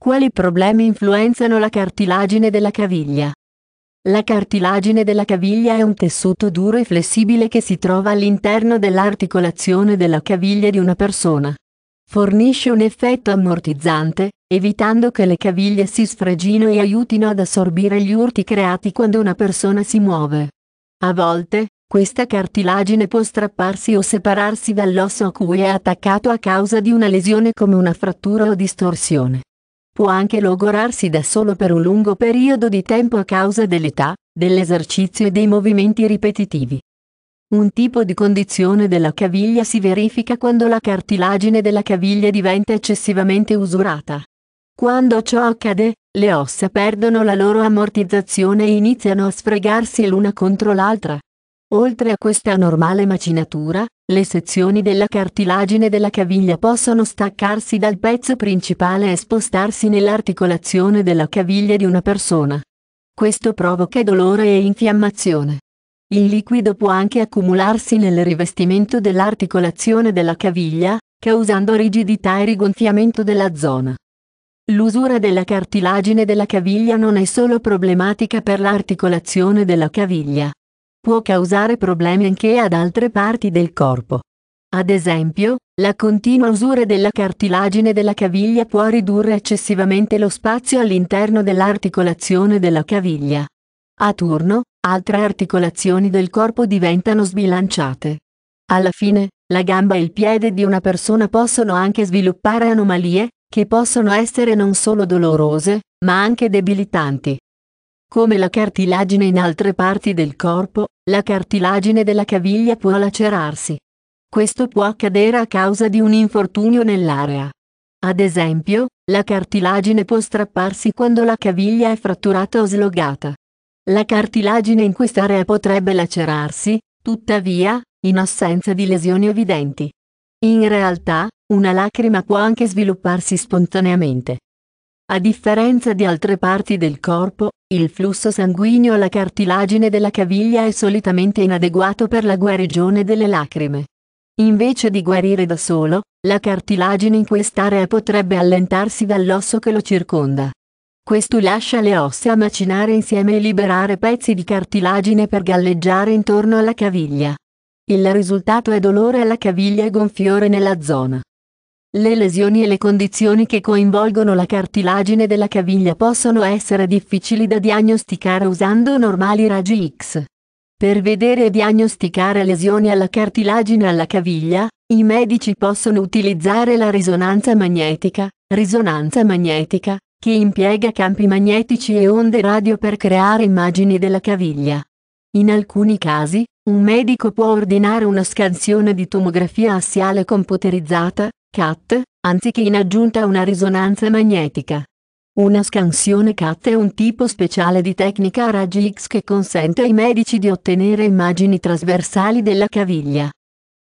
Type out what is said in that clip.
Quali problemi influenzano la cartilagine della caviglia? La cartilagine della caviglia è un tessuto duro e flessibile che si trova all'interno dell'articolazione della caviglia di una persona. Fornisce un effetto ammortizzante, evitando che le caviglie si sfregino e aiutino ad assorbire gli urti creati quando una persona si muove. A volte, questa cartilagine può strapparsi o separarsi dall'osso a cui è attaccato a causa di una lesione come una frattura o distorsione può anche logorarsi da solo per un lungo periodo di tempo a causa dell'età, dell'esercizio e dei movimenti ripetitivi. Un tipo di condizione della caviglia si verifica quando la cartilagine della caviglia diventa eccessivamente usurata. Quando ciò accade, le ossa perdono la loro ammortizzazione e iniziano a sfregarsi l'una contro l'altra. Oltre a questa normale macinatura, le sezioni della cartilagine della caviglia possono staccarsi dal pezzo principale e spostarsi nell'articolazione della caviglia di una persona. Questo provoca dolore e infiammazione. Il liquido può anche accumularsi nel rivestimento dell'articolazione della caviglia, causando rigidità e rigonfiamento della zona. L'usura della cartilagine della caviglia non è solo problematica per l'articolazione della caviglia, può causare problemi anche ad altre parti del corpo. Ad esempio, la continua usura della cartilagine della caviglia può ridurre eccessivamente lo spazio all'interno dell'articolazione della caviglia. A turno, altre articolazioni del corpo diventano sbilanciate. Alla fine, la gamba e il piede di una persona possono anche sviluppare anomalie, che possono essere non solo dolorose, ma anche debilitanti. Come la cartilagine in altre parti del corpo, la cartilagine della caviglia può lacerarsi. Questo può accadere a causa di un infortunio nell'area. Ad esempio, la cartilagine può strapparsi quando la caviglia è fratturata o slogata. La cartilagine in quest'area potrebbe lacerarsi, tuttavia, in assenza di lesioni evidenti. In realtà, una lacrima può anche svilupparsi spontaneamente. A differenza di altre parti del corpo, il flusso sanguigno alla cartilagine della caviglia è solitamente inadeguato per la guarigione delle lacrime. Invece di guarire da solo, la cartilagine in quest'area potrebbe allentarsi dall'osso che lo circonda. Questo lascia le ossa macinare insieme e liberare pezzi di cartilagine per galleggiare intorno alla caviglia. Il risultato è dolore alla caviglia e gonfiore nella zona. Le lesioni e le condizioni che coinvolgono la cartilagine della caviglia possono essere difficili da diagnosticare usando normali raggi X. Per vedere e diagnosticare lesioni alla cartilagine alla caviglia, i medici possono utilizzare la risonanza magnetica, risonanza magnetica, che impiega campi magnetici e onde radio per creare immagini della caviglia. In alcuni casi, un medico può ordinare una scansione di tomografia assiale computerizzata, CAT, anziché in aggiunta una risonanza magnetica. Una scansione CAT è un tipo speciale di tecnica a raggi X che consente ai medici di ottenere immagini trasversali della caviglia.